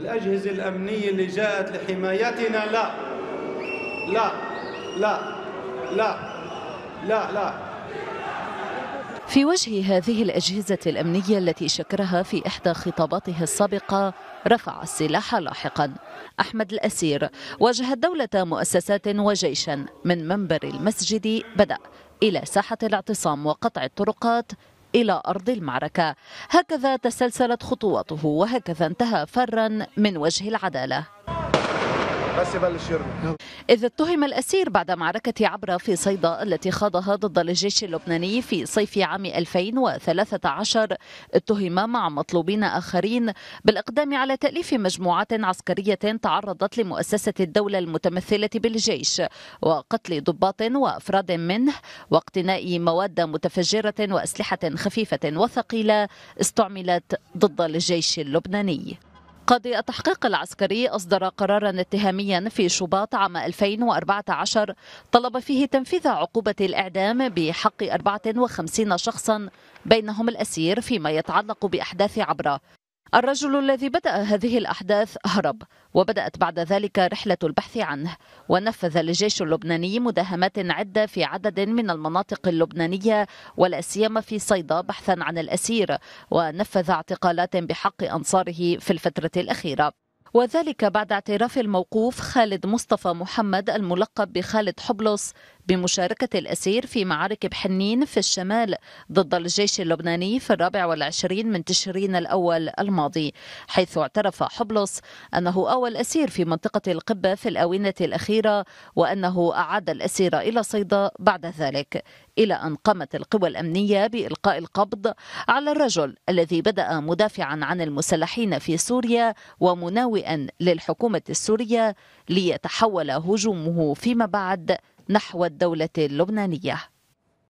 الأجهزة الأمنية اللي جاءت لحمايتنا لا لا لا لا لا لا في وجه هذه الأجهزة الأمنية التي شكرها في إحدى خطاباتها السابقة رفع السلاح لاحقا أحمد الأسير واجه الدولة مؤسسات وجيشا من منبر المسجد بدأ إلى ساحة الاعتصام وقطع الطرقات إلى أرض المعركة هكذا تسلسلت خطواته وهكذا انتهى فرا من وجه العدالة بس يبلش يرمي إذ اتهم الأسير بعد معركة عبرة في صيدا التي خاضها ضد الجيش اللبناني في صيف عام 2013 اتهم مع مطلوبين آخرين بالإقدام على تأليف مجموعات عسكرية تعرضت لمؤسسة الدولة المتمثلة بالجيش وقتل ضباط وأفراد منه واقتناء مواد متفجرة وأسلحة خفيفة وثقيلة استعملت ضد الجيش اللبناني قاضي التحقيق العسكري أصدر قرارا اتهاميا في شباط عام 2014 طلب فيه تنفيذ عقوبة الإعدام بحق 54 شخصا بينهم الأسير فيما يتعلق بأحداث عبرة الرجل الذي بدأ هذه الأحداث هرب وبدأت بعد ذلك رحلة البحث عنه ونفذ الجيش اللبناني مداهمات عدة في عدد من المناطق اللبنانية ولا سيما في صيدا بحثا عن الأسير ونفذ اعتقالات بحق أنصاره في الفترة الأخيرة وذلك بعد اعتراف الموقوف خالد مصطفى محمد الملقب بخالد حبلص بمشاركة الأسير في معارك بحنين في الشمال ضد الجيش اللبناني في الرابع والعشرين من تشرين الأول الماضي حيث اعترف حبلس أنه أول أسير في منطقة القبة في الآونة الأخيرة وأنه أعاد الأسير إلى صيدا بعد ذلك إلى أن قامت القوى الأمنية بإلقاء القبض على الرجل الذي بدأ مدافعا عن المسلحين في سوريا ومناوئا للحكومة السورية ليتحول هجومه فيما بعد نحو الدولة اللبنانية